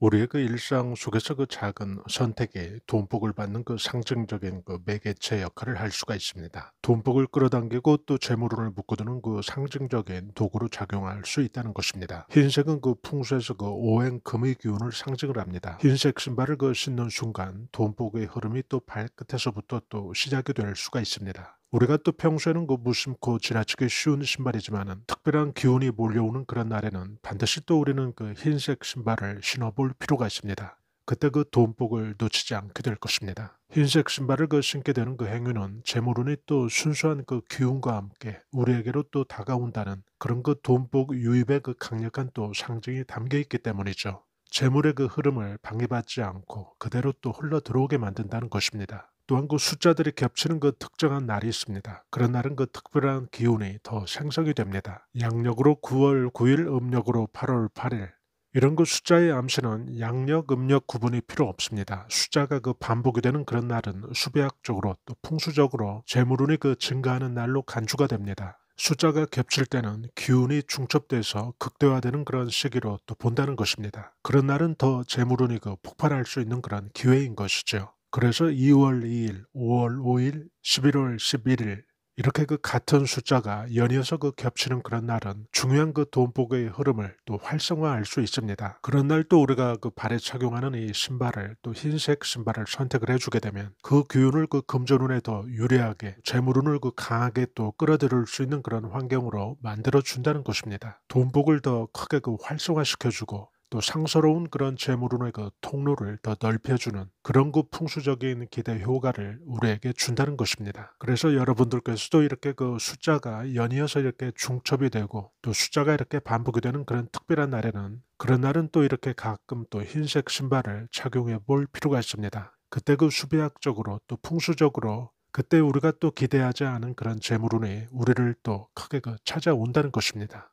우리의 그 일상 속에서 그 작은 선택이 돈복을 받는 그 상징적인 그 매개체 역할을 할 수가 있습니다. 돈복을 끌어당기고 또 재물운을 묶어두는 그 상징적인 도구로 작용할 수 있다는 것입니다. 흰색은 그 풍수에서 그 오행금의 기운을 상징을 합니다. 흰색 신발을 그 신는 순간 돈복의 흐름이 또 발끝에서부터 또 시작이 될 수가 있습니다. 우리가 또 평소에는 그 무심코 지나치게 쉬운 신발이지만은 특별한 기운이 몰려오는 그런 날에는 반드시 또 우리는 그 흰색 신발을 신어볼 필요가 있습니다. 그때 그 돈복을 놓치지 않게 될 것입니다. 흰색 신발을 그 신게 되는 그 행위는 재물운이 또 순수한 그 기운과 함께 우리에게로 또 다가온다는 그런 그 돈복 유입의 그 강력한 또 상징이 담겨 있기 때문이죠. 재물의 그 흐름을 방해받지 않고 그대로 또 흘러 들어오게 만든다는 것입니다. 또한 그 숫자들이 겹치는 그 특정한 날이 있습니다. 그런 날은 그 특별한 기운이 더 생성이 됩니다. 양력으로 9월 9일, 음력으로 8월 8일. 이런 그 숫자의 암시는 양력, 음력 구분이 필요 없습니다. 숫자가 그 반복이 되는 그런 날은 수배학적으로 또 풍수적으로 재물운이 그 증가하는 날로 간주가 됩니다. 숫자가 겹칠 때는 기운이 중첩돼서 극대화되는 그런 시기로 또 본다는 것입니다. 그런 날은 더 재물운이 그 폭발할 수 있는 그런 기회인 것이죠. 그래서 2월 2일, 5월 5일, 11월 11일 이렇게 그 같은 숫자가 연이어서 그 겹치는 그런 날은 중요한 그 돈복의 흐름을 또 활성화할 수 있습니다. 그런 날 또 우리가 그 발에 착용하는 이 신발을 또 흰색 신발을 선택을 해주게 되면 그 기운을 그 금전운에 더 유리하게 재물운을 그 강하게 또 끌어들일 수 있는 그런 환경으로 만들어 준다는 것입니다. 돈복을 더 크게 그 활성화시켜주고 또 상서로운 그런 재물운의 그 통로를 더 넓혀주는 그런 그 풍수적인 기대 효과를 우리에게 준다는 것입니다. 그래서 여러분들께서도 이렇게 그 숫자가 연이어서 이렇게 중첩이 되고 또 숫자가 이렇게 반복이 되는 그런 특별한 날에는 그런 날은 또 이렇게 가끔 또 흰색 신발을 착용해 볼 필요가 있습니다. 그때 그 수비학적으로 또 풍수적으로 그때 우리가 또 기대하지 않은 그런 재물운이 우리를 또 크게 그 찾아온다는 것입니다.